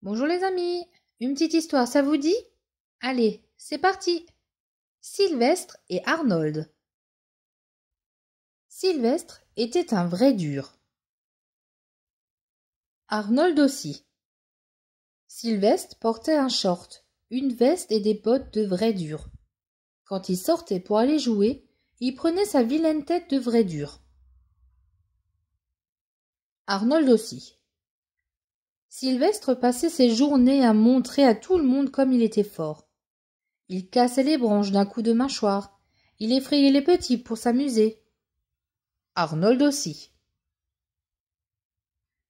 Bonjour les amis, une petite histoire, ça vous dit Allez, c'est parti Sylvestre et Arnold. Sylvestre était un vrai dur. Arnold aussi. Sylvestre portait un short, une veste et des bottes de vrai dur. Quand il sortait pour aller jouer, il prenait sa vilaine tête de vrai dur. Arnold aussi. Sylvestre passait ses journées à montrer à tout le monde comme il était fort. Il cassait les branches d'un coup de mâchoire, il effrayait les petits pour s'amuser. Arnold aussi.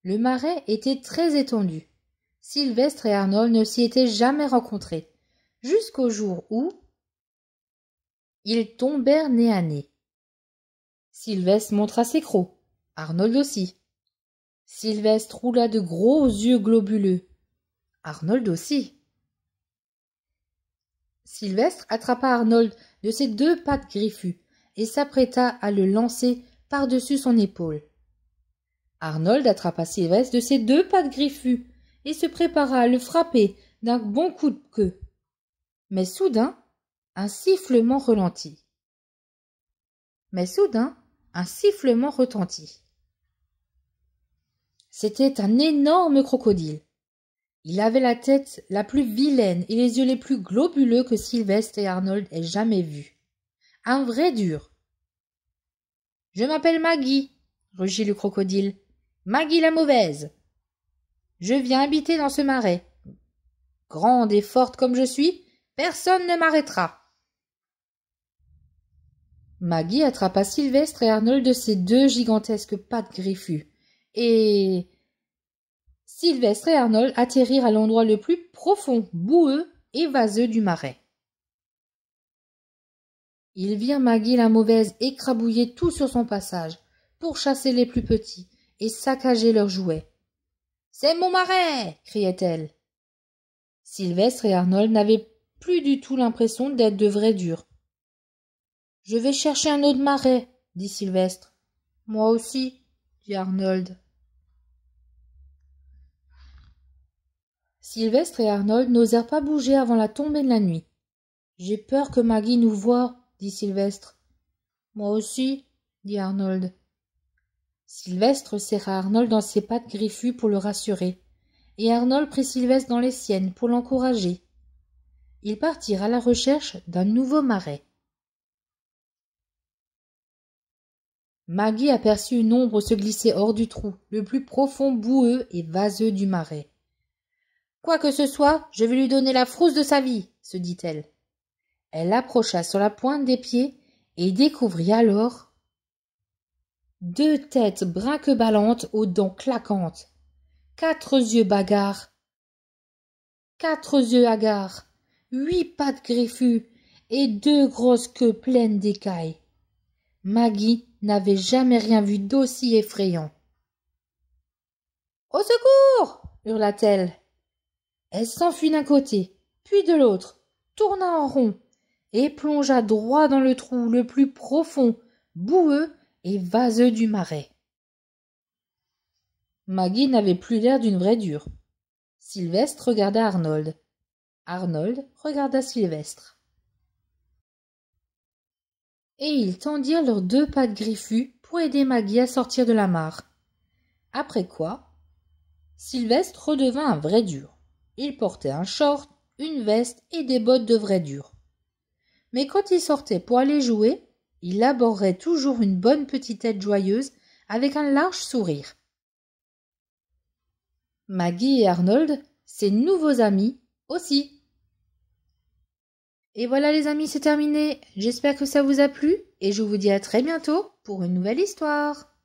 Le marais était très étendu. Sylvestre et Arnold ne s'y étaient jamais rencontrés, jusqu'au jour où ils tombèrent nez à nez. Sylvestre montra ses crocs, Arnold aussi. Sylvestre roula de gros yeux globuleux. Arnold aussi. Sylvestre attrapa Arnold de ses deux pattes griffues et s'apprêta à le lancer par-dessus son épaule. Arnold attrapa Sylvestre de ses deux pattes griffues et se prépara à le frapper d'un bon coup de queue. Mais soudain, un sifflement relentit. Mais soudain, un sifflement retentit. C'était un énorme crocodile. Il avait la tête la plus vilaine et les yeux les plus globuleux que Sylvestre et Arnold aient jamais vus. Un vrai dur. Je m'appelle Maggie, rugit le crocodile. Maggie la mauvaise. Je viens habiter dans ce marais. Grande et forte comme je suis, personne ne m'arrêtera. Maggie attrapa Sylvestre et Arnold de ses deux gigantesques pattes griffues et Sylvestre et Arnold atterrirent à l'endroit le plus profond, boueux et vaseux du marais. Ils virent Maggie la mauvaise écrabouiller tout sur son passage, pour chasser les plus petits et saccager leurs jouets. C'est mon marais criait-elle. Sylvestre et Arnold n'avaient plus du tout l'impression d'être de vrais durs. Je vais chercher un autre marais, dit Sylvestre. Moi aussi, dit Arnold. Sylvestre et Arnold n'osèrent pas bouger avant la tombée de la nuit. J'ai peur que Maggie nous voie, dit Sylvestre. Moi aussi, dit Arnold. Sylvestre serra Arnold dans ses pattes griffues pour le rassurer, et Arnold prit Sylvestre dans les siennes pour l'encourager. Ils partirent à la recherche d'un nouveau marais. Maggie aperçut une ombre se glisser hors du trou, le plus profond boueux et vaseux du marais. Quoi que ce soit, je vais lui donner la frousse de sa vie, se dit-elle. Elle approcha sur la pointe des pieds et découvrit alors deux têtes brinqueballantes aux dents claquantes, quatre yeux bagarres, quatre yeux hagards, huit pattes griffues et deux grosses queues pleines d'écailles. Maggie n'avait jamais rien vu d'aussi effrayant. Au secours hurla-t-elle elle s'enfuit d'un côté, puis de l'autre, tourna en rond, et plongea droit dans le trou le plus profond, boueux et vaseux du marais. Maggie n'avait plus l'air d'une vraie dure. Sylvestre regarda Arnold. Arnold regarda Sylvestre. Et ils tendirent leurs deux pattes griffues pour aider Maggie à sortir de la mare. Après quoi, Sylvestre redevint un vrai dur. Il portait un short, une veste et des bottes de vrai dur. Mais quand il sortait pour aller jouer, il arborait toujours une bonne petite tête joyeuse avec un large sourire. Maggie et Arnold, ses nouveaux amis, aussi. Et voilà les amis, c'est terminé. J'espère que ça vous a plu et je vous dis à très bientôt pour une nouvelle histoire.